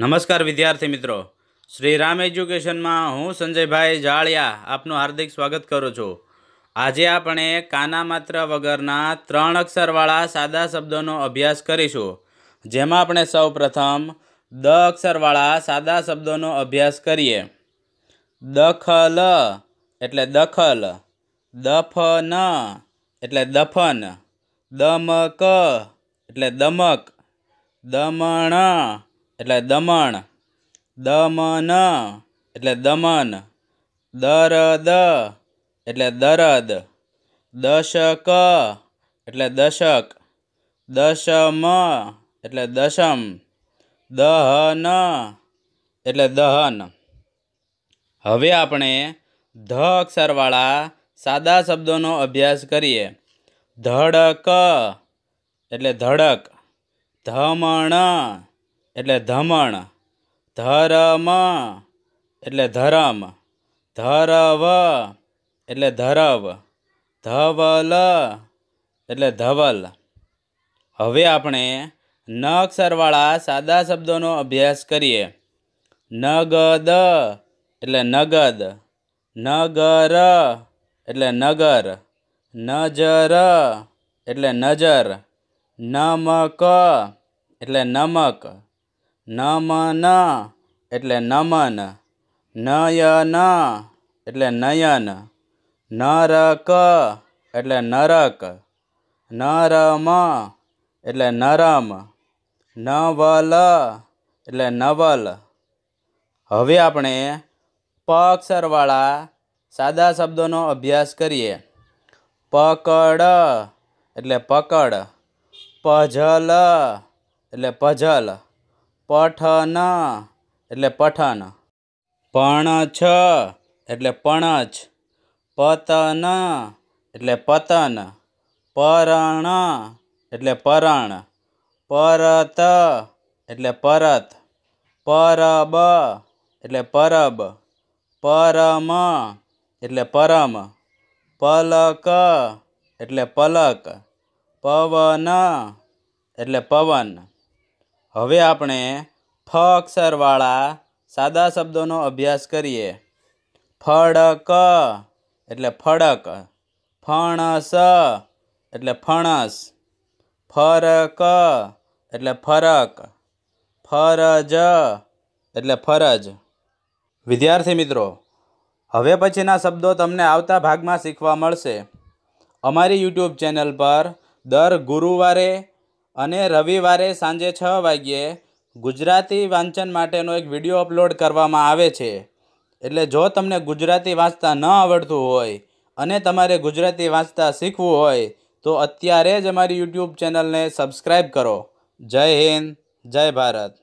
નમસ્કાર વિદ્યાર્થી મિત્રો શ્રી રામ એજ્યુકેશનમાં હું સંજયભાઈ જાળિયા આપનું હાર્દિક સ્વાગત કરું છું આજે આપણે કાના માત્ર વગરના ત્રણ અક્ષરવાળા સાદા શબ્દોનો અભ્યાસ કરીશું જેમાં આપણે સૌ પ્રથમ દ અક્ષરવાળા સાદા શબ્દોનો અભ્યાસ કરીએ દખલ એટલે દખલ દફન એટલે દફન દમક એટલે દમક દમણ એટલે દમણ દમન એટલે દમન દરદ એટલે દરદ દશક એટલે દશક દશમ એટલે દશમ દહન એટલે દહન હવે આપણે ધ અક્ષરવાળા સાદા શબ્દોનો અભ્યાસ કરીએ ધડક એટલે ધડક ધમણ એટલે ધમણ ધરમ એટલે ધરમ ધરવ એટલે ધરવ ધવલ એટલે ધવલ હવે આપણે ન અક્ષરવાળા સાદા શબ્દોનો અભ્યાસ કરીએ નગદ એટલે નગદ નગર એટલે નગર નજર એટલે નજર નમક એટલે નમક નમન એટલે નમન નયન એટલે નયન નરક એટલે નરક નરમ એટલે નરમ નવલ એટલે નવલ હવે આપણે પ અક્ષરવાળા સાદા શબ્દોનો અભ્યાસ કરીએ પકડ એટલે પકડ પઝલ એટલે પઝલ પઠન એટલે પઠન પણછ એટલે પણછ પતન એટલે પતન પરણ એટલે પરણ પરત એટલે પરત પરબ એટલે પરબ પરમ એટલે પરમ પલક એટલે પલક પવન એટલે પવન હવે આપણે ફ અક્ષરવાળા સાદા શબ્દોનો અભ્યાસ કરીએ ફડક એટલે ફડક ફણસ એટલે ફણસ ફરક એટલે ફરક ફરજ એટલે ફરજ વિદ્યાર્થી મિત્રો હવે પછીના શબ્દો તમને આવતા ભાગમાં શીખવા મળશે અમારી યુટ્યુબ ચેનલ પર દર ગુરુવારે અને રવિવારે સાંજે છ વાગ્યે ગુજરાતી વાંચન માટેનો એક વિડીયો અપલોડ કરવામાં આવે છે એટલે જો તમને ગુજરાતી વાંચતા ન આવડતું હોય અને તમારે ગુજરાતી વાંચતા શીખવું હોય તો અત્યારે જ અમારી યુટ્યુબ ચેનલને સબસ્ક્રાઈબ કરો જય હિન્દ જય ભારત